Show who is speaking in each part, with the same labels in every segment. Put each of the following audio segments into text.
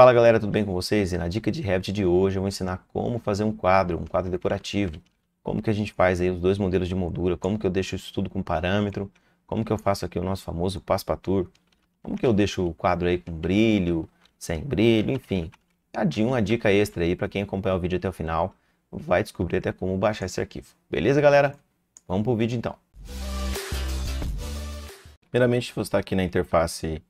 Speaker 1: Fala galera, tudo bem com vocês? E na dica de Revit de hoje eu vou ensinar como fazer um quadro, um quadro decorativo. Como que a gente faz aí os dois modelos de moldura, como que eu deixo isso tudo com parâmetro, como que eu faço aqui o nosso famoso passepartout, como que eu deixo o quadro aí com brilho, sem brilho, enfim. Adi tá uma dica extra aí para quem acompanhar o vídeo até o final, vai descobrir até como baixar esse arquivo. Beleza galera? Vamos pro vídeo então. Primeiramente se você está aqui na interface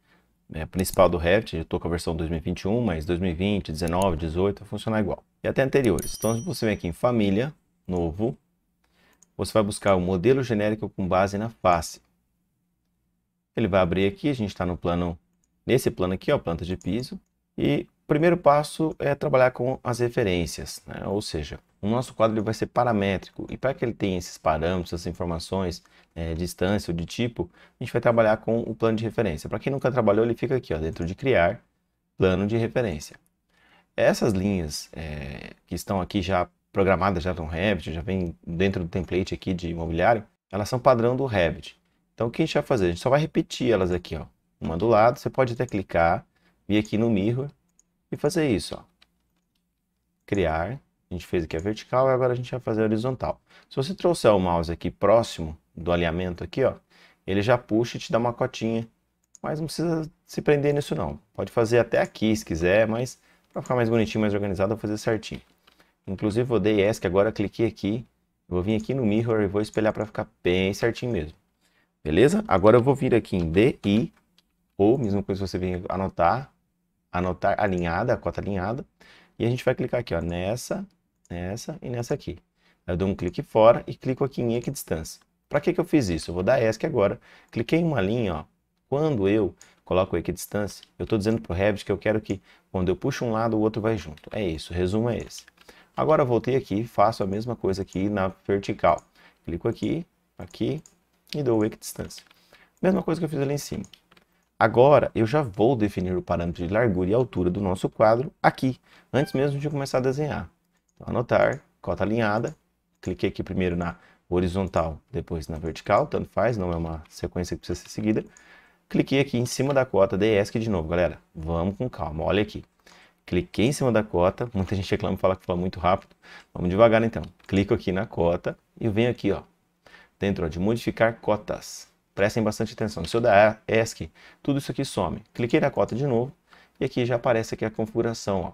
Speaker 1: né, principal do Revit, eu estou com a versão 2021, mas 2020, 19, 18 vai funcionar igual. E até anteriores. Então você vem aqui em família, novo, você vai buscar o um modelo genérico com base na face. Ele vai abrir aqui, a gente está no plano, nesse plano aqui, ó, planta de piso. E o primeiro passo é trabalhar com as referências, né? ou seja, o nosso quadro ele vai ser paramétrico. E para que ele tenha esses parâmetros, essas informações, é, distância ou de tipo, a gente vai trabalhar com o plano de referência. Para quem nunca trabalhou, ele fica aqui, ó, dentro de criar, plano de referência. Essas linhas é, que estão aqui já programadas, já no Revit, já vem dentro do template aqui de imobiliário, elas são padrão do Revit. Então o que a gente vai fazer? A gente só vai repetir elas aqui, ó. Uma do lado, você pode até clicar, vir aqui no mirror e fazer isso, ó. Criar, a gente fez aqui a vertical e agora a gente vai fazer a horizontal. Se você trouxer o mouse aqui próximo do alinhamento aqui, ó, ele já puxa e te dá uma cotinha. Mas não precisa se prender nisso não. Pode fazer até aqui se quiser, mas para ficar mais bonitinho, mais organizado, eu vou fazer certinho. Inclusive eu dei ESC, agora cliquei aqui, vou vir aqui no mirror e vou espelhar para ficar bem certinho mesmo. Beleza? Agora eu vou vir aqui em DI, ou mesma coisa você vem anotar, anotar alinhada, a cota alinhada, e a gente vai clicar aqui, ó, nessa, nessa e nessa aqui. Eu dou um clique fora e clico aqui em equidistância. Para que, que eu fiz isso? Eu vou dar ESC agora. Cliquei em uma linha, ó. quando eu coloco a equidistância, eu estou dizendo para o Revit que eu quero que quando eu puxo um lado, o outro vai junto. É isso, o resumo é esse. Agora eu voltei aqui, faço a mesma coisa aqui na vertical. Clico aqui, aqui e dou equidistância. Mesma coisa que eu fiz ali em cima. Agora, eu já vou definir o parâmetro de largura e altura do nosso quadro aqui, antes mesmo de começar a desenhar. Então, anotar, cota alinhada, cliquei aqui primeiro na horizontal, depois na vertical, tanto faz, não é uma sequência que precisa ser seguida. Cliquei aqui em cima da cota de DESC de novo, galera. Vamos com calma, olha aqui. Cliquei em cima da cota, muita gente reclama e fala que fala muito rápido. Vamos devagar então. Clico aqui na cota e venho aqui, ó, dentro ó, de modificar cotas. Prestem bastante atenção. Se eu dar ESC, tudo isso aqui some. Cliquei na cota de novo e aqui já aparece aqui a configuração, ó,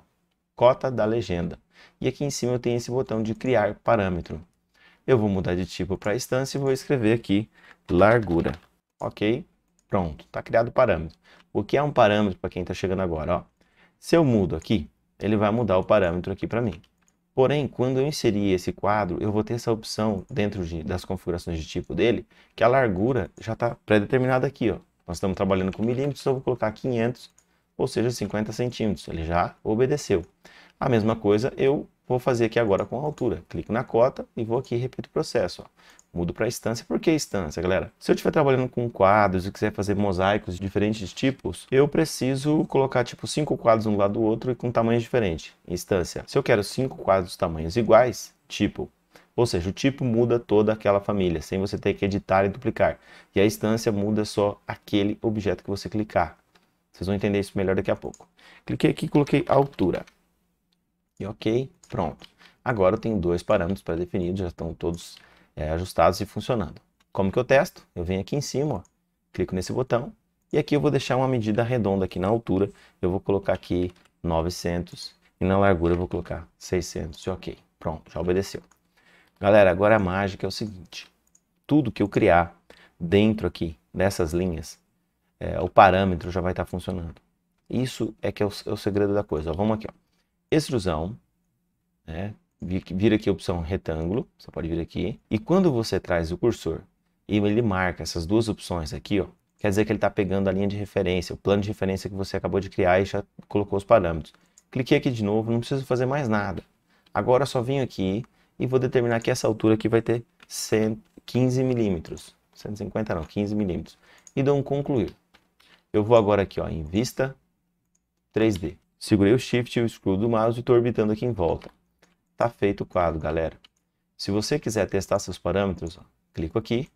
Speaker 1: cota da legenda. E aqui em cima eu tenho esse botão de criar parâmetro. Eu vou mudar de tipo para instância e vou escrever aqui largura. Ok? Pronto, está criado o parâmetro. O que é um parâmetro para quem está chegando agora? Ó? Se eu mudo aqui, ele vai mudar o parâmetro aqui para mim. Porém, quando eu inserir esse quadro, eu vou ter essa opção dentro de, das configurações de tipo dele, que a largura já está pré-determinada aqui. Ó. Nós estamos trabalhando com milímetros, então eu vou colocar 500, ou seja, 50 centímetros. Ele já obedeceu. A mesma coisa eu vou fazer aqui agora com a altura. Clico na cota e vou aqui e repito o processo. Ó. Mudo para instância. Por que instância, galera? Se eu estiver trabalhando com quadros e quiser fazer mosaicos de diferentes tipos, eu preciso colocar tipo cinco quadros um lado do outro e com tamanhos diferentes. Instância. Se eu quero cinco quadros tamanhos iguais, tipo. Ou seja, o tipo muda toda aquela família, sem você ter que editar e duplicar. E a instância muda só aquele objeto que você clicar. Vocês vão entender isso melhor daqui a pouco. Cliquei aqui e coloquei altura e ok, pronto. Agora eu tenho dois parâmetros pré-definidos, já estão todos é, ajustados e funcionando. Como que eu testo? Eu venho aqui em cima, ó, clico nesse botão e aqui eu vou deixar uma medida redonda aqui na altura, eu vou colocar aqui 900 e na largura eu vou colocar 600 e ok, pronto, já obedeceu. Galera, agora a mágica é o seguinte, tudo que eu criar dentro aqui dessas linhas, é, o parâmetro já vai estar tá funcionando. Isso é que é o, é o segredo da coisa. Ó, vamos aqui, ó extrusão, né? vira aqui a opção retângulo, você pode vir aqui, e quando você traz o cursor e ele marca essas duas opções aqui, ó, quer dizer que ele está pegando a linha de referência, o plano de referência que você acabou de criar e já colocou os parâmetros. Cliquei aqui de novo, não preciso fazer mais nada. Agora só venho aqui e vou determinar que essa altura aqui vai ter 15 milímetros. 150 não, 15 milímetros. E dou um concluir. Eu vou agora aqui ó, em vista 3D. Segurei o Shift e o Scroll do mouse e estou orbitando aqui em volta. Tá feito o quadro, galera. Se você quiser testar seus parâmetros, ó, clico aqui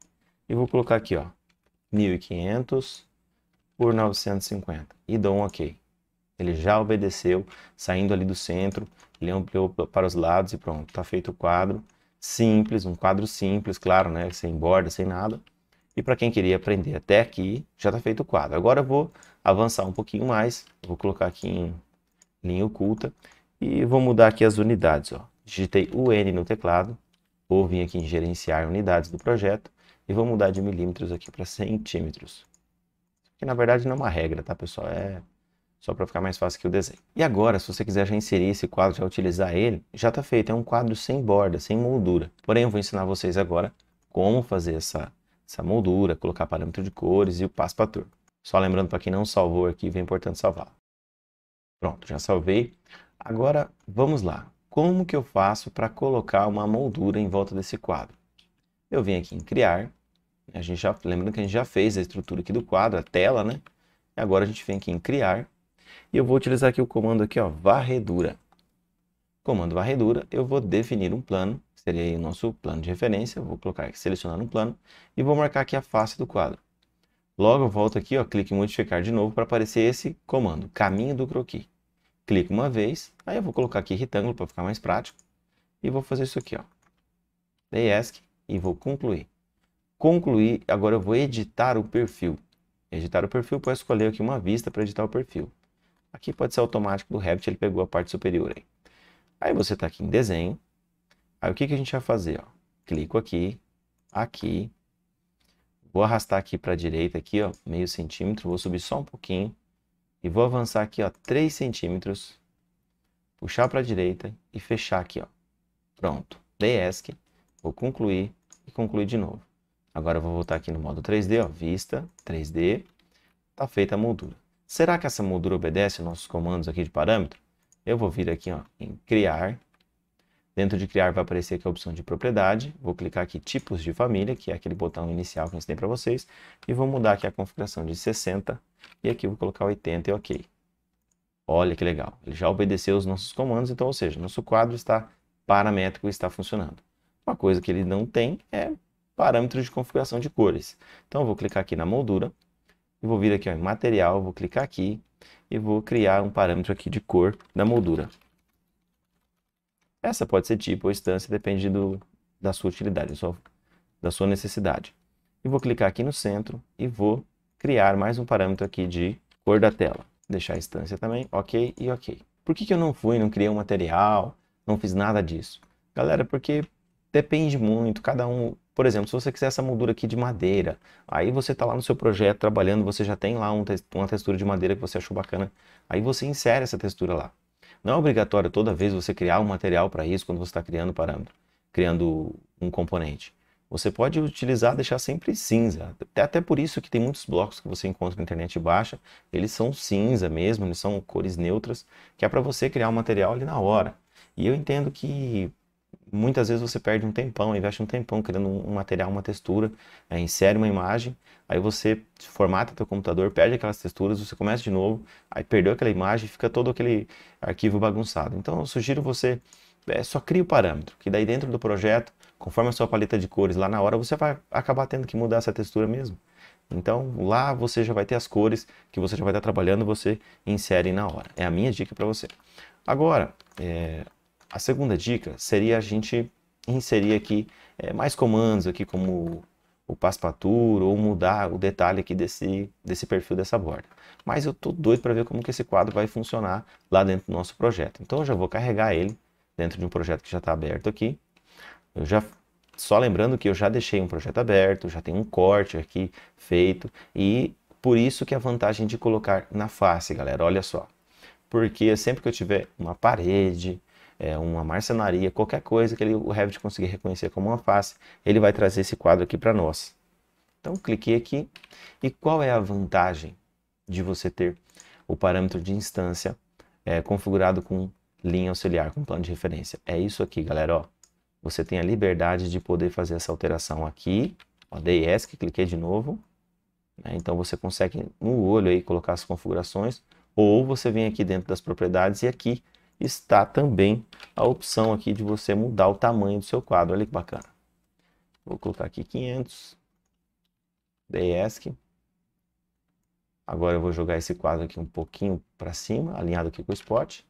Speaker 1: e vou colocar aqui, ó, 1500 por 950 e dou um OK. Ele já obedeceu, saindo ali do centro, ele ampliou para os lados e pronto, tá feito o quadro simples, um quadro simples, claro, né, sem borda, sem nada. E para quem queria aprender até aqui, já está feito o quadro. Agora eu vou avançar um pouquinho mais, vou colocar aqui em linha oculta. E vou mudar aqui as unidades. Ó. Digitei UN no teclado, Vou vir aqui em gerenciar unidades do projeto, e vou mudar de milímetros aqui para centímetros. Que na verdade não é uma regra, tá pessoal? É só para ficar mais fácil que o desenho. E agora, se você quiser já inserir esse quadro, já utilizar ele, já está feito. É um quadro sem borda, sem moldura. Porém, eu vou ensinar vocês agora como fazer essa, essa moldura, colocar parâmetro de cores e o passo para turbo. Só lembrando para quem não salvou aqui, é importante salvar. Pronto, já salvei. Agora, vamos lá. Como que eu faço para colocar uma moldura em volta desse quadro? Eu venho aqui em criar. A gente já, lembrando que a gente já fez a estrutura aqui do quadro, a tela, né? E agora a gente vem aqui em criar. E eu vou utilizar aqui o comando aqui, ó, varredura. Comando varredura, eu vou definir um plano. Seria aí o nosso plano de referência. Eu vou colocar aqui, selecionar um plano. E vou marcar aqui a face do quadro. Logo, eu volto aqui, ó, clique em modificar de novo para aparecer esse comando, caminho do croquis. Clico uma vez, aí eu vou colocar aqui retângulo para ficar mais prático. E vou fazer isso aqui, ó. Dei ESC e vou concluir. Concluir, agora eu vou editar o perfil. Editar o perfil, pode escolher aqui uma vista para editar o perfil. Aqui pode ser automático do Revit, ele pegou a parte superior aí. Aí você está aqui em desenho. Aí o que, que a gente vai fazer? Ó? Clico aqui, aqui, Vou arrastar aqui para a direita, aqui, ó, meio centímetro. Vou subir só um pouquinho. E vou avançar aqui, ó, 3 centímetros. Puxar para a direita e fechar aqui, ó. Pronto. Dei ESC. Vou concluir e concluir de novo. Agora eu vou voltar aqui no modo 3D, ó, vista, 3D. Tá feita a moldura. Será que essa moldura obedece aos nossos comandos aqui de parâmetro? Eu vou vir aqui, ó, em criar Dentro de criar vai aparecer aqui a opção de propriedade, vou clicar aqui tipos de família, que é aquele botão inicial que eu ensinei para vocês, e vou mudar aqui a configuração de 60 e aqui vou colocar 80 e ok. Olha que legal, ele já obedeceu os nossos comandos, então, ou seja, nosso quadro está paramétrico e está funcionando. Uma coisa que ele não tem é parâmetros de configuração de cores. Então, eu vou clicar aqui na moldura, e vou vir aqui ó, em material, vou clicar aqui e vou criar um parâmetro aqui de cor da moldura essa pode ser tipo ou instância, depende do, da sua utilidade, da sua, da sua necessidade. E vou clicar aqui no centro e vou criar mais um parâmetro aqui de cor da tela. Deixar a instância também, ok e ok. Por que, que eu não fui, não criei um material, não fiz nada disso? Galera, porque depende muito, cada um... Por exemplo, se você quiser essa moldura aqui de madeira, aí você está lá no seu projeto trabalhando, você já tem lá um, uma textura de madeira que você achou bacana, aí você insere essa textura lá. Não é obrigatório toda vez você criar um material para isso quando você está criando parâmetro, criando um componente. Você pode utilizar, deixar sempre cinza. Até, até por isso que tem muitos blocos que você encontra na internet baixa, eles são cinza mesmo, eles são cores neutras, que é para você criar um material ali na hora. E eu entendo que muitas vezes você perde um tempão, investe um tempão criando um material, uma textura, né, insere uma imagem, aí você formata teu computador, perde aquelas texturas, você começa de novo, aí perdeu aquela imagem, fica todo aquele arquivo bagunçado. Então eu sugiro você é, só cria o parâmetro, que daí dentro do projeto, conforme a sua paleta de cores lá na hora, você vai acabar tendo que mudar essa textura mesmo. Então lá você já vai ter as cores que você já vai estar trabalhando, você insere na hora. É a minha dica para você. Agora, é, a segunda dica seria a gente inserir aqui é, mais comandos aqui como o passepartout ou mudar o detalhe aqui desse, desse perfil dessa borda. Mas eu tô doido para ver como que esse quadro vai funcionar lá dentro do nosso projeto. Então eu já vou carregar ele dentro de um projeto que já está aberto aqui. Eu já só lembrando que eu já deixei um projeto aberto, já tem um corte aqui feito e por isso que a vantagem de colocar na face, galera, olha só. Porque sempre que eu tiver uma parede, é, uma marcenaria, qualquer coisa que ele, o Revit conseguir reconhecer como uma face, ele vai trazer esse quadro aqui para nós. Então, cliquei aqui. E qual é a vantagem de você ter o parâmetro de instância é, configurado com linha auxiliar, com plano de referência? É isso aqui, galera. Ó. Você tem a liberdade de poder fazer essa alteração aqui. Ó, dei ESC, cliquei de novo. Né? Então, você consegue no olho aí colocar as configurações. Ou você vem aqui dentro das propriedades e aqui está também a opção aqui de você mudar o tamanho do seu quadro. Olha que bacana. Vou colocar aqui 500. DESC. Agora eu vou jogar esse quadro aqui um pouquinho para cima, alinhado aqui com o spot.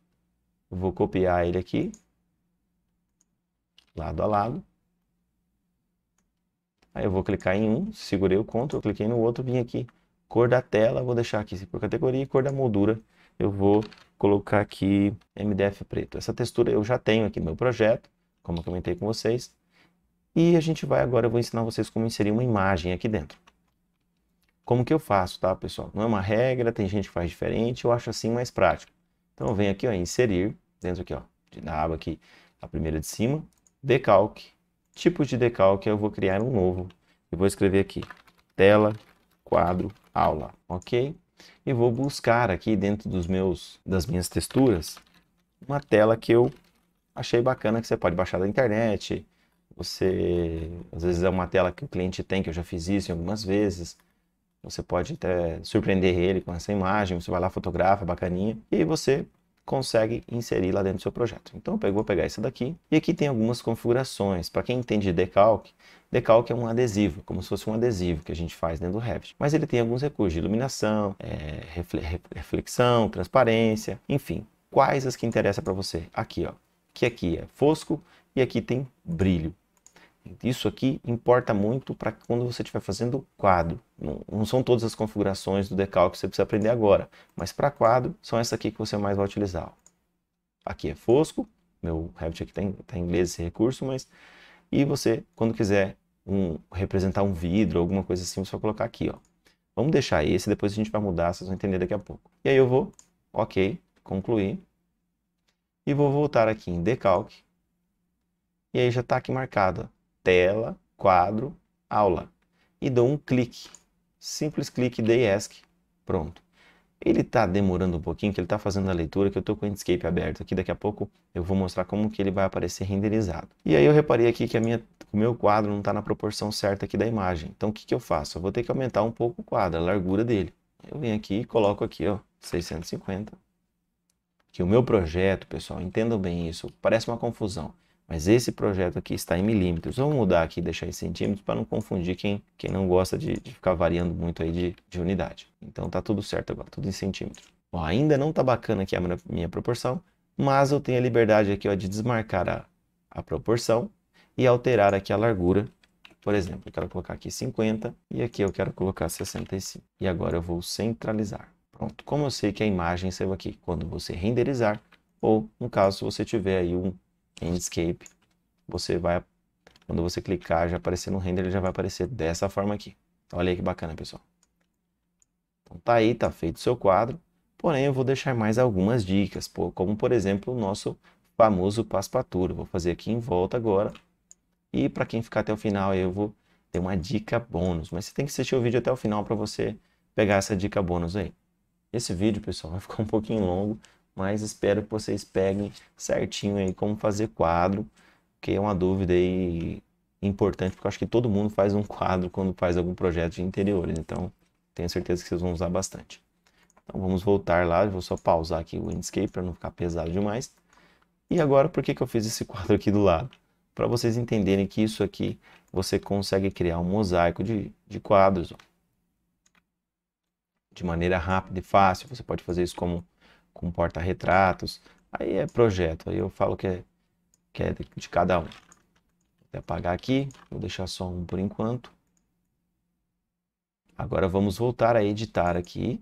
Speaker 1: vou copiar ele aqui, lado a lado. Aí eu vou clicar em um, segurei o Ctrl, cliquei no outro, vim aqui. Cor da tela, vou deixar aqui por categoria e cor da moldura eu vou colocar aqui MDF preto. Essa textura eu já tenho aqui no meu projeto, como eu comentei com vocês. E a gente vai agora, eu vou ensinar vocês como inserir uma imagem aqui dentro. Como que eu faço, tá, pessoal? Não é uma regra, tem gente que faz diferente, eu acho assim mais prático. Então eu venho aqui, ó, inserir, dentro aqui, ó, na aba aqui, a primeira de cima, decalque, tipo de decalque, eu vou criar um novo. E vou escrever aqui, tela, quadro, aula, ok? e vou buscar aqui dentro dos meus, das minhas texturas uma tela que eu achei bacana que você pode baixar da internet. Você, às vezes é uma tela que o cliente tem, que eu já fiz isso algumas vezes. Você pode até surpreender ele com essa imagem, você vai lá, fotografa, bacaninha, e você consegue inserir lá dentro do seu projeto. Então eu vou pegar isso daqui e aqui tem algumas configurações. Para quem entende de decalque, decalque é um adesivo, como se fosse um adesivo que a gente faz dentro do Revit. Mas ele tem alguns recursos de iluminação, é, reflexão, transparência, enfim. Quais as que interessam para você? Aqui, ó. Que aqui é fosco e aqui tem brilho. Isso aqui importa muito para quando você estiver fazendo quadro. Não, não, são todas as configurações do decal que você precisa aprender agora, mas para quadro são essa aqui que você mais vai utilizar. Aqui é fosco, meu Revit aqui está em, tá em inglês esse recurso, mas... E você, quando quiser um, representar um vidro, alguma coisa assim, você é vai colocar aqui, ó. Vamos deixar esse, depois a gente vai mudar, vocês vão entender daqui a pouco. E aí eu vou, ok, concluir. E vou voltar aqui em decalque. E aí já está aqui marcado, tela, quadro, aula. E dou um clique, simples clique de ESC, pronto. Ele está demorando um pouquinho, que ele está fazendo a leitura, que eu estou com o Inkscape aberto aqui. Daqui a pouco eu vou mostrar como que ele vai aparecer renderizado. E aí eu reparei aqui que a minha, o meu quadro não está na proporção certa aqui da imagem. Então o que, que eu faço? Eu vou ter que aumentar um pouco o quadro, a largura dele. Eu venho aqui e coloco aqui, ó, 650. Que o meu projeto, pessoal, entendam bem isso, parece uma confusão. Mas esse projeto aqui está em milímetros. Vamos mudar aqui e deixar em centímetros para não confundir quem, quem não gosta de, de ficar variando muito aí de, de unidade. Então tá tudo certo agora, tudo em centímetros. ainda não tá bacana aqui a minha, minha proporção, mas eu tenho a liberdade aqui ó, de desmarcar a, a proporção e alterar aqui a largura. Por exemplo, eu quero colocar aqui 50 e aqui eu quero colocar 65. E agora eu vou centralizar. Pronto, como eu sei que a imagem saiu aqui quando você renderizar, ou no caso, se você tiver aí um Inkscape, você vai, quando você clicar, já aparecer no render, ele já vai aparecer dessa forma aqui. Então, olha aí que bacana, pessoal. Então tá aí, tá feito o seu quadro. Porém, eu vou deixar mais algumas dicas, como por exemplo, o nosso famoso passepartout. Vou fazer aqui em volta agora. E para quem ficar até o final, eu vou ter uma dica bônus. Mas você tem que assistir o vídeo até o final para você pegar essa dica bônus aí. Esse vídeo, pessoal, vai ficar um pouquinho longo, mas espero que vocês peguem certinho aí como fazer quadro, que é uma dúvida aí importante, porque eu acho que todo mundo faz um quadro quando faz algum projeto de interiores, então tenho certeza que vocês vão usar bastante. Então vamos voltar lá, vou só pausar aqui o Inkscape para não ficar pesado demais. E agora por que, que eu fiz esse quadro aqui do lado? Para vocês entenderem que isso aqui você consegue criar um mosaico de, de quadros. Ó. De maneira rápida e fácil, você pode fazer isso como com porta-retratos. Aí é projeto, aí eu falo que é, que é de cada um. Vou apagar aqui, vou deixar só um por enquanto. Agora vamos voltar a editar aqui.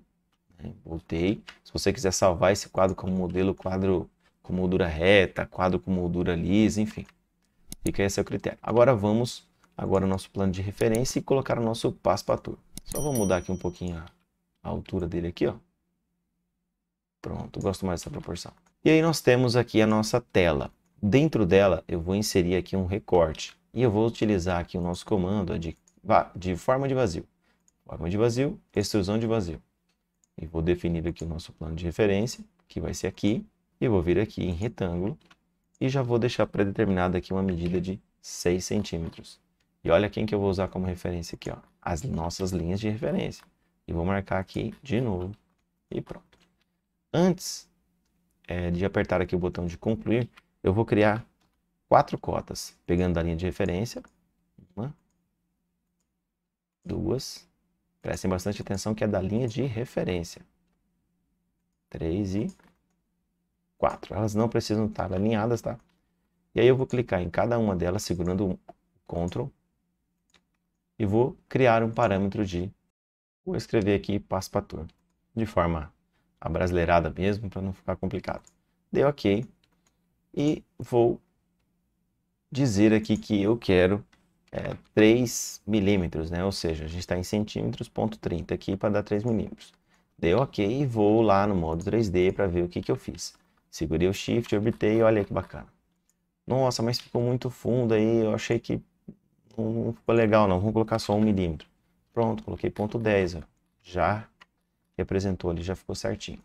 Speaker 1: Né, voltei. Se você quiser salvar esse quadro como modelo, quadro com moldura reta, quadro com moldura lisa, enfim. Fica esse é o critério. Agora vamos agora o nosso plano de referência e colocar o nosso tudo. Só vou mudar aqui um pouquinho a, a altura dele aqui, ó. Pronto, gosto mais dessa proporção. E aí nós temos aqui a nossa tela. Dentro dela eu vou inserir aqui um recorte e eu vou utilizar aqui o nosso comando de, de forma de vazio. Forma de vazio, extrusão de vazio. E vou definir aqui o nosso plano de referência, que vai ser aqui. E vou vir aqui em retângulo e já vou deixar predeterminada aqui uma medida de 6 centímetros. E olha quem que eu vou usar como referência aqui, ó. As nossas linhas de referência. E vou marcar aqui de novo e pronto. Antes é, de apertar aqui o botão de concluir, eu vou criar quatro cotas, pegando da linha de referência. Uma, duas, prestem bastante atenção que é da linha de referência. Três e quatro. Elas não precisam estar alinhadas, tá? E aí eu vou clicar em cada uma delas segurando o Ctrl e vou criar um parâmetro de, vou escrever aqui Passepartout, de forma a brasileirada mesmo, para não ficar complicado. Dei OK e vou dizer aqui que eu quero é, 3 milímetros, né? Ou seja, a gente está em centímetros, ponto 30 aqui para dar 3 milímetros. Dei OK e vou lá no modo 3D para ver o que, que eu fiz. Segurei o Shift, orbitei e olha que bacana. Nossa, mas ficou muito fundo aí, eu achei que não ficou legal não, vamos colocar só um milímetro. Pronto, coloquei ponto 10, ó. já representou ali, já ficou certinho.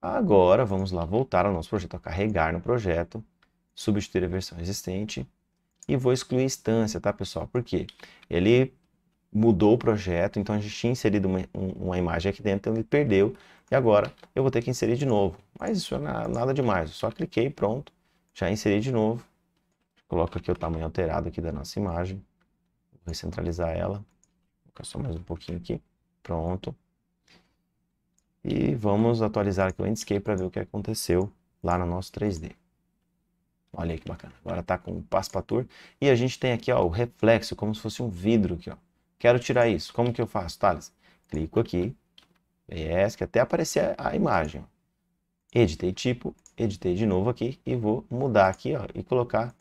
Speaker 1: Agora, vamos lá voltar ao nosso projeto, a carregar no projeto, substituir a versão existente e vou excluir a instância, tá, pessoal? Porque ele mudou o projeto, então a gente tinha inserido uma, uma imagem aqui dentro, então ele perdeu e agora eu vou ter que inserir de novo. Mas isso é nada demais, eu só cliquei, pronto, já inseri de novo. Coloco aqui o tamanho alterado aqui da nossa imagem, vou centralizar ela, vou colocar só mais um pouquinho aqui, pronto. E vamos atualizar aqui o Landscape para ver o que aconteceu lá no nosso 3D. Olha aí que bacana. Agora está com o Passepartout. E a gente tem aqui ó, o reflexo, como se fosse um vidro aqui. Ó. Quero tirar isso. Como que eu faço, Thales? Clico aqui. Yes, que até aparecer a imagem. Editei tipo, editei de novo aqui e vou mudar aqui ó, e colocar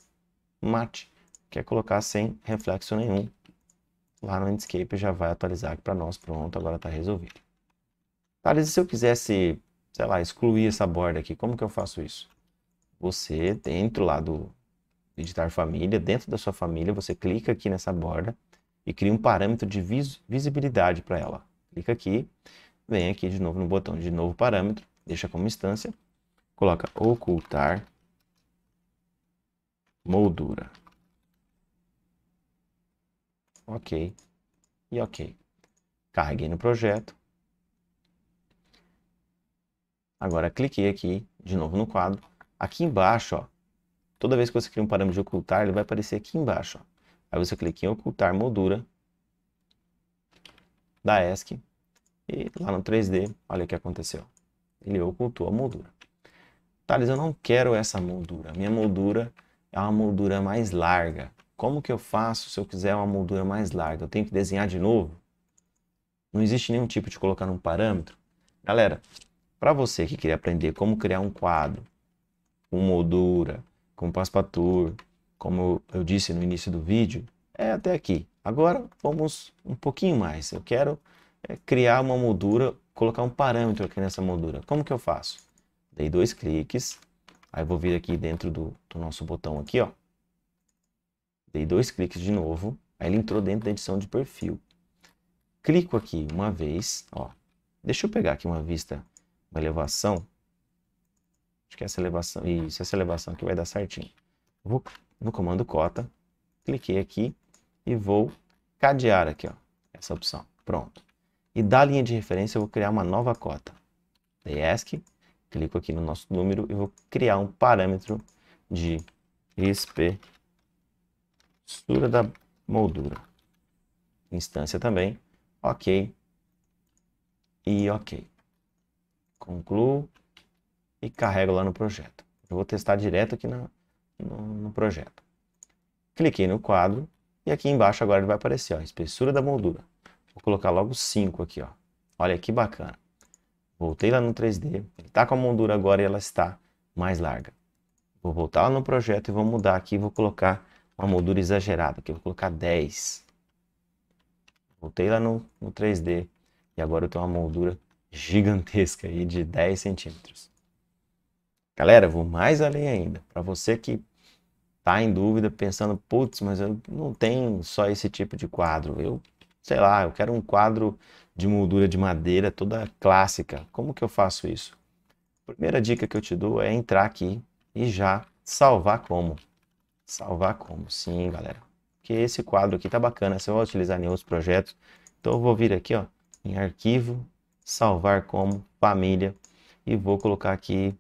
Speaker 1: mate. Quer colocar sem reflexo nenhum. Lá no Landscape já vai atualizar aqui para nós. Pronto, agora está resolvido. Thales, e se eu quisesse, sei lá, excluir essa borda aqui, como que eu faço isso? Você, dentro lá do editar família, dentro da sua família, você clica aqui nessa borda e cria um parâmetro de vis visibilidade para ela. Clica aqui, vem aqui de novo no botão de novo parâmetro, deixa como instância, coloca ocultar moldura. Ok e ok. Carreguei no projeto, Agora cliquei aqui de novo no quadro. Aqui embaixo, ó, toda vez que você cria um parâmetro de ocultar, ele vai aparecer aqui embaixo. Ó. Aí você clica em ocultar moldura da ESC e lá no 3D, olha o que aconteceu. Ele ocultou a moldura. Thales, eu não quero essa moldura. Minha moldura é uma moldura mais larga. Como que eu faço se eu quiser uma moldura mais larga? Eu tenho que desenhar de novo? Não existe nenhum tipo de colocar num parâmetro? Galera, para você que queria aprender como criar um quadro, com moldura, com passepartout, como eu disse no início do vídeo, é até aqui. Agora vamos um pouquinho mais. Eu quero é, criar uma moldura, colocar um parâmetro aqui nessa moldura. Como que eu faço? Dei dois cliques, aí vou vir aqui dentro do, do nosso botão aqui, ó. Dei dois cliques de novo, aí ele entrou dentro da edição de perfil. Clico aqui uma vez, ó. Deixa eu pegar aqui uma vista uma elevação. Acho que essa elevação, isso, essa elevação aqui vai dar certinho. Vou no comando cota, cliquei aqui e vou cadear aqui, ó, essa opção. Pronto. E da linha de referência eu vou criar uma nova cota. ESC, clico aqui no nosso número e vou criar um parâmetro de espessura da moldura. Instância também, ok e ok concluo e carrego lá no projeto. Eu vou testar direto aqui na, no, no, projeto. Cliquei no quadro e aqui embaixo agora ele vai aparecer ó, a espessura da moldura. Vou colocar logo 5 aqui. Ó. Olha que bacana. Voltei lá no 3D, ele está com a moldura agora e ela está mais larga. Vou voltar lá no projeto e vou mudar aqui, vou colocar uma moldura exagerada, aqui eu vou colocar 10. Voltei lá no, no 3D e agora eu tenho uma moldura gigantesca aí de 10 centímetros. Galera, vou mais além ainda. Para você que tá em dúvida, pensando, putz, mas eu não tenho só esse tipo de quadro. Eu, sei lá, eu quero um quadro de moldura de madeira toda clássica. Como que eu faço isso? A primeira dica que eu te dou é entrar aqui e já salvar como. Salvar como, sim, galera. Porque esse quadro aqui tá bacana, você eu vou utilizar em outros projetos. Então eu vou vir aqui, ó, em arquivo, salvar como família e vou colocar aqui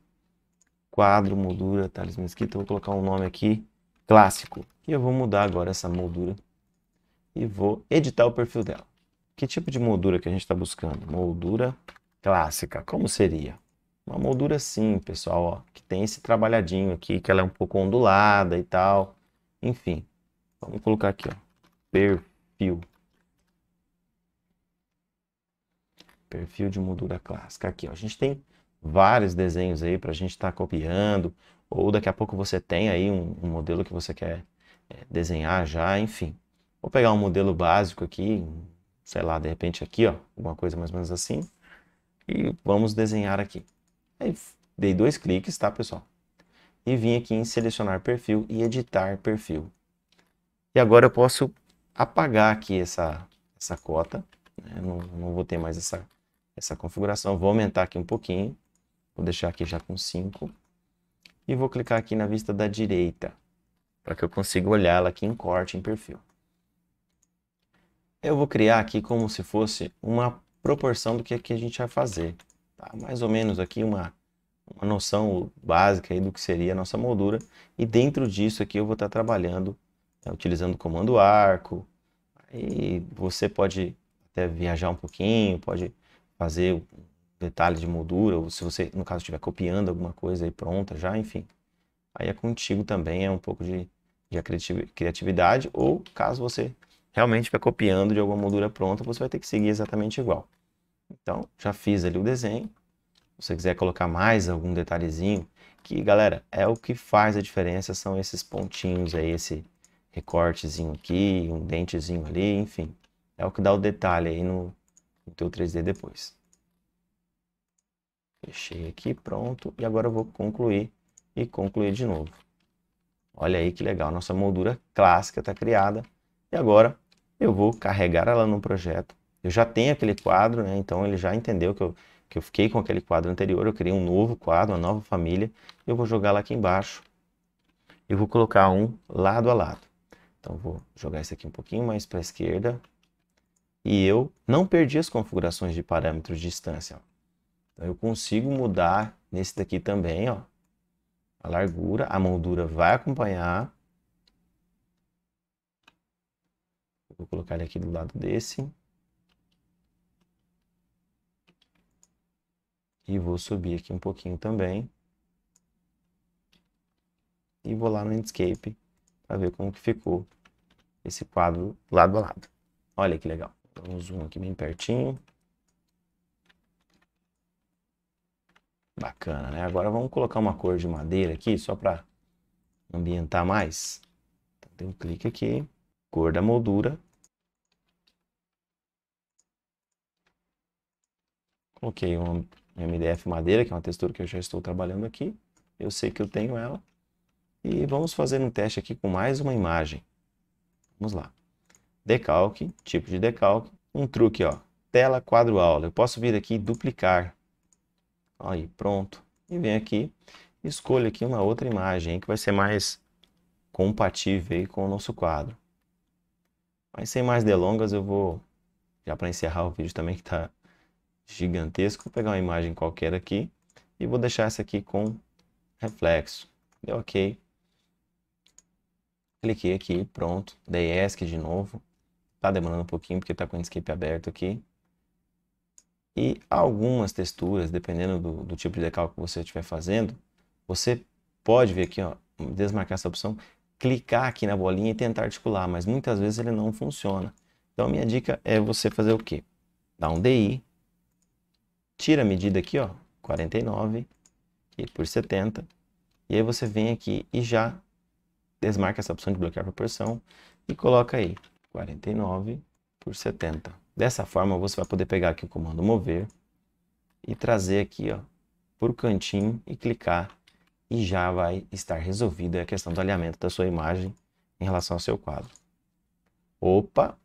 Speaker 1: quadro, moldura, talismã Mesquita, vou colocar um nome aqui, clássico. E eu vou mudar agora essa moldura e vou editar o perfil dela. Que tipo de moldura que a gente está buscando? Moldura clássica, como seria? Uma moldura sim, pessoal, ó, que tem esse trabalhadinho aqui, que ela é um pouco ondulada e tal. Enfim, vamos colocar aqui, ó, perfil. Perfil de moldura clássica. Aqui, ó, a gente tem vários desenhos aí para a gente estar tá copiando, ou daqui a pouco você tem aí um, um modelo que você quer é, desenhar já, enfim. Vou pegar um modelo básico aqui, sei lá, de repente aqui, ó, alguma coisa mais ou menos assim, e vamos desenhar aqui. Aí, dei dois cliques, tá, pessoal? E vim aqui em selecionar perfil e editar perfil. E agora eu posso apagar aqui essa, essa cota, né? não, não vou ter mais essa, essa configuração. Vou aumentar aqui um pouquinho. Vou deixar aqui já com 5. E vou clicar aqui na vista da direita. Para que eu consiga olhar ela aqui em corte, em perfil. Eu vou criar aqui como se fosse uma proporção do que, que a gente vai fazer. Tá? Mais ou menos aqui uma, uma noção básica aí do que seria a nossa moldura. E dentro disso aqui eu vou estar tá trabalhando, né, utilizando o comando arco. E você pode até viajar um pouquinho, pode fazer detalhe de moldura, ou se você, no caso, estiver copiando alguma coisa aí pronta já, enfim. Aí é contigo também, é um pouco de, de criatividade, ou caso você realmente estiver copiando de alguma moldura pronta, você vai ter que seguir exatamente igual. Então, já fiz ali o desenho. Se você quiser colocar mais algum detalhezinho, que, galera, é o que faz a diferença, são esses pontinhos aí, esse recortezinho aqui, um dentezinho ali, enfim. É o que dá o detalhe aí no, o teu 3D depois. Fechei aqui, pronto. E agora eu vou concluir e concluir de novo. Olha aí que legal, nossa moldura clássica está criada. E agora eu vou carregar ela no projeto. Eu já tenho aquele quadro, né? então ele já entendeu que eu, que eu fiquei com aquele quadro anterior. Eu criei um novo quadro, uma nova família. Eu vou jogar lá aqui embaixo. Eu vou colocar um lado a lado. Então vou jogar esse aqui um pouquinho mais para a esquerda e eu não perdi as configurações de parâmetros de distância. Então, eu consigo mudar nesse daqui também, ó, a largura, a moldura vai acompanhar. Vou colocar ele aqui do lado desse. E vou subir aqui um pouquinho também. E vou lá no Inkscape para ver como que ficou esse quadro lado a lado. Olha que legal. Dá um zoom aqui bem pertinho. Bacana, né? Agora vamos colocar uma cor de madeira aqui, só para ambientar mais. Então, tem um clique aqui, cor da moldura. Coloquei um MDF madeira, que é uma textura que eu já estou trabalhando aqui. Eu sei que eu tenho ela. E vamos fazer um teste aqui com mais uma imagem. Vamos lá decalque, tipo de decalque. Um truque, ó, tela quadro aula. Eu posso vir aqui e duplicar. Aí, pronto. E vem aqui, escolho aqui uma outra imagem que vai ser mais compatível com o nosso quadro. Mas sem mais delongas, eu vou, já para encerrar o vídeo também que está gigantesco, vou pegar uma imagem qualquer aqui e vou deixar essa aqui com reflexo. Deu ok. Cliquei aqui, pronto. Dei ESC de novo. Tá demorando um pouquinho porque tá com o Inkscape aberto aqui. E algumas texturas, dependendo do, do tipo de decalque que você estiver fazendo, você pode ver aqui, ó, desmarcar essa opção, clicar aqui na bolinha e tentar articular, mas muitas vezes ele não funciona. Então minha dica é você fazer o quê? Dá um DI, tira a medida aqui, ó, 49 e por 70, e aí você vem aqui e já desmarca essa opção de bloquear proporção e coloca aí 49 por 70. Dessa forma, você vai poder pegar aqui o comando mover e trazer aqui ó, para o cantinho e clicar e já vai estar resolvida a questão do alinhamento da sua imagem em relação ao seu quadro. Opa!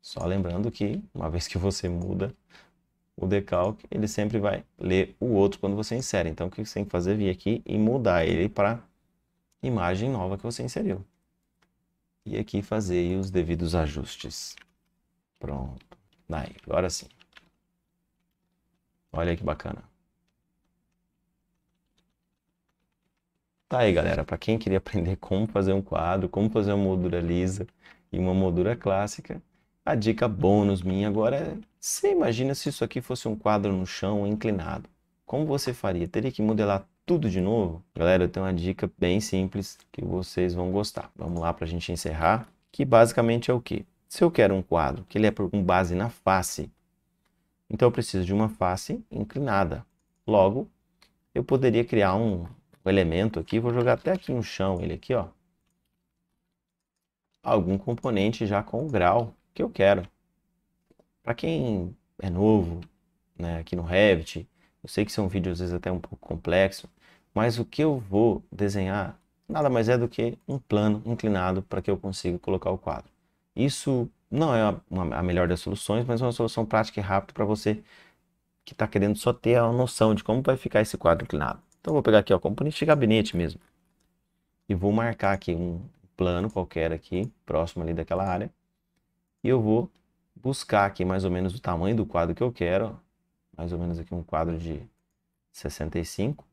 Speaker 1: Só lembrando que, uma vez que você muda o decalque, ele sempre vai ler o outro quando você insere. Então, o que você tem que fazer é vir aqui e mudar ele para imagem nova que você inseriu e aqui fazer os devidos ajustes. Pronto. Daí, agora sim. Olha que bacana. Tá aí, galera. Para quem queria aprender como fazer um quadro, como fazer uma moldura lisa e uma moldura clássica, a dica bônus minha agora é: você imagina se isso aqui fosse um quadro no chão inclinado? Como você faria? Teria que modelar tudo de novo? Galera, eu tenho uma dica bem simples que vocês vão gostar. Vamos lá para a gente encerrar, que basicamente é o que? Se eu quero um quadro que ele é com base na face, então eu preciso de uma face inclinada. Logo, eu poderia criar um elemento aqui, vou jogar até aqui no chão ele aqui, ó. Algum componente já com o grau que eu quero. Para quem é novo, né, aqui no Revit, eu sei que é um vídeo às vezes até um pouco complexo, mas o que eu vou desenhar nada mais é do que um plano inclinado para que eu consiga colocar o quadro. Isso não é uma, a melhor das soluções, mas é uma solução prática e rápida para você que está querendo só ter a noção de como vai ficar esse quadro inclinado. Então vou pegar aqui, o componente de gabinete mesmo. E vou marcar aqui um plano qualquer aqui, próximo ali daquela área. E eu vou buscar aqui mais ou menos o tamanho do quadro que eu quero mais ou menos aqui um quadro de 65.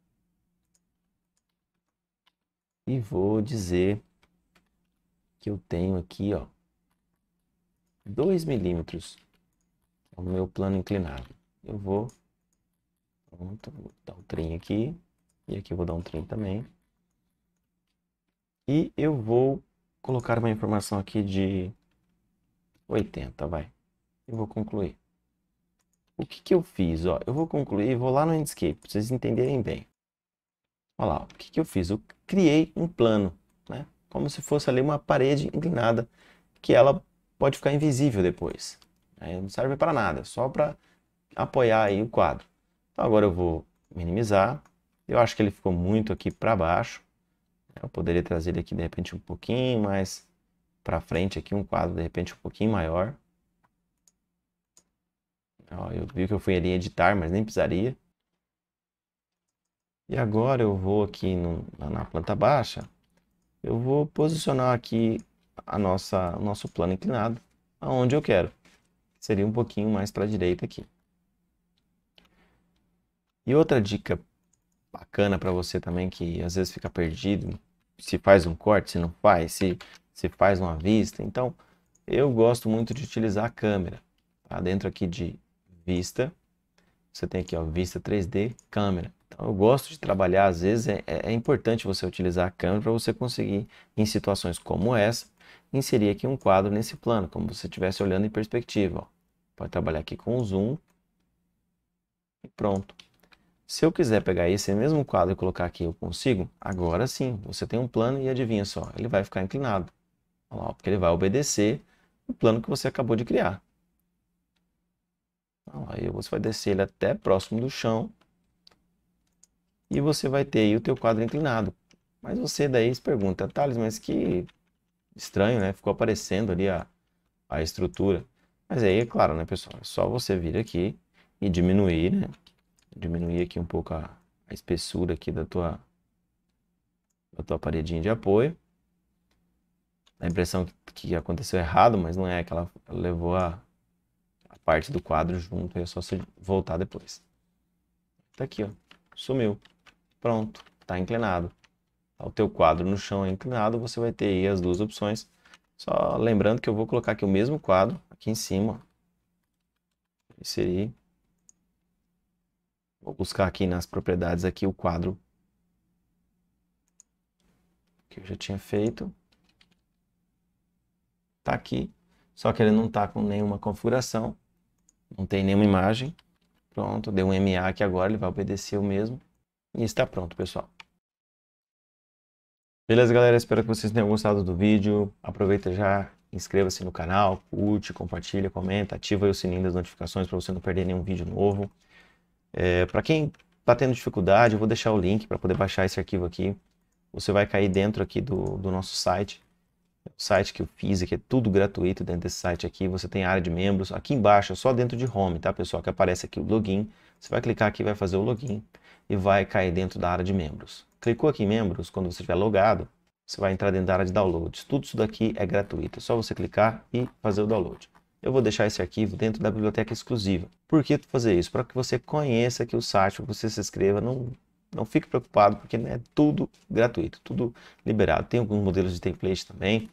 Speaker 1: E vou dizer que eu tenho aqui, ó, 2 milímetros, é o meu plano inclinado. Eu vou, pronto, vou dar um trem aqui, e aqui eu vou dar um trem também. E eu vou colocar uma informação aqui de 80, vai. E vou concluir. O que, que eu fiz? Ó, eu vou concluir, vou lá no Inkscape, para vocês entenderem bem. Olha lá, o que, que eu fiz? Eu criei um plano, né? como se fosse ali uma parede inclinada, que ela pode ficar invisível depois. Aí não serve para nada, só para apoiar aí o quadro. Então agora eu vou minimizar. Eu acho que ele ficou muito aqui para baixo. Né? Eu poderia trazer ele aqui de repente um pouquinho mais para frente aqui, um quadro de repente um pouquinho maior. Ó, eu vi que eu fui ali editar, mas nem precisaria. E agora eu vou aqui no, na planta baixa, eu vou posicionar aqui a nossa, o nosso plano inclinado aonde eu quero. Seria um pouquinho mais para a direita aqui. E outra dica bacana para você também que às vezes fica perdido, se faz um corte, se não faz, se, se faz uma vista. Então, eu gosto muito de utilizar a câmera. Tá? Dentro aqui de vista. Você tem aqui, ó, vista 3D, câmera. Então, eu gosto de trabalhar, às vezes é, é, é importante você utilizar a câmera para você conseguir, em situações como essa, inserir aqui um quadro nesse plano, como se você estivesse olhando em perspectiva. Ó. Pode trabalhar aqui com o zoom e pronto. Se eu quiser pegar esse mesmo quadro e colocar aqui, eu consigo? Agora sim, você tem um plano e adivinha só, ele vai ficar inclinado. ó porque ele vai obedecer o plano que você acabou de criar. Então, aí você vai descer ele até próximo do chão. E você vai ter aí o teu quadro inclinado. Mas você daí se pergunta, Thales, mas que estranho, né? Ficou aparecendo ali a, a estrutura. Mas aí, é claro, né, pessoal? É só você vir aqui e diminuir, né? Diminuir aqui um pouco a, a espessura aqui da tua, da tua paredinha de apoio. A impressão que, que aconteceu errado, mas não é que ela levou a parte do quadro junto, é só você voltar depois. Tá aqui, ó. Sumiu. Pronto, tá inclinado. Tá o teu quadro no chão é inclinado, você vai ter aí as duas opções. Só lembrando que eu vou colocar aqui o mesmo quadro, aqui em cima. Inserir. Vou buscar aqui nas propriedades aqui o quadro que eu já tinha feito. Tá aqui, só que ele não tá com nenhuma configuração. Não tem nenhuma imagem. Pronto, deu um MA aqui agora, ele vai obedecer o mesmo. E está pronto, pessoal. Beleza, galera? Espero que vocês tenham gostado do vídeo. Aproveita já, inscreva-se no canal, curte, compartilha, comenta, ativa o sininho das notificações para você não perder nenhum vídeo novo. É, para quem está tendo dificuldade, eu vou deixar o link para poder baixar esse arquivo aqui. Você vai cair dentro aqui do, do nosso site o site que eu fiz aqui é tudo gratuito dentro desse site aqui. Você tem a área de membros. Aqui embaixo, só dentro de Home, tá, pessoal? Que aparece aqui o login. Você vai clicar aqui, vai fazer o login e vai cair dentro da área de membros. Clicou aqui em membros, quando você estiver logado, você vai entrar dentro da área de downloads. Tudo isso daqui é gratuito. É só você clicar e fazer o download. Eu vou deixar esse arquivo dentro da biblioteca exclusiva. Por que fazer isso? Para que você conheça aqui o site, para que você se inscreva. Não não fique preocupado, porque é tudo gratuito, tudo liberado. Tem alguns modelos de template também.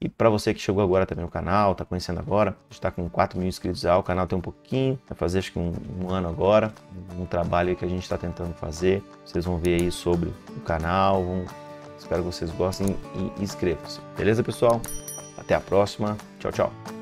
Speaker 1: E para você que chegou agora também no canal, está conhecendo agora, está com 4 mil inscritos já, o canal tem um pouquinho, vai fazer acho que um, um ano agora, um trabalho que a gente está tentando fazer. Vocês vão ver aí sobre o canal, vão... espero que vocês gostem e inscrevam-se. Beleza, pessoal? Até a próxima. Tchau, tchau.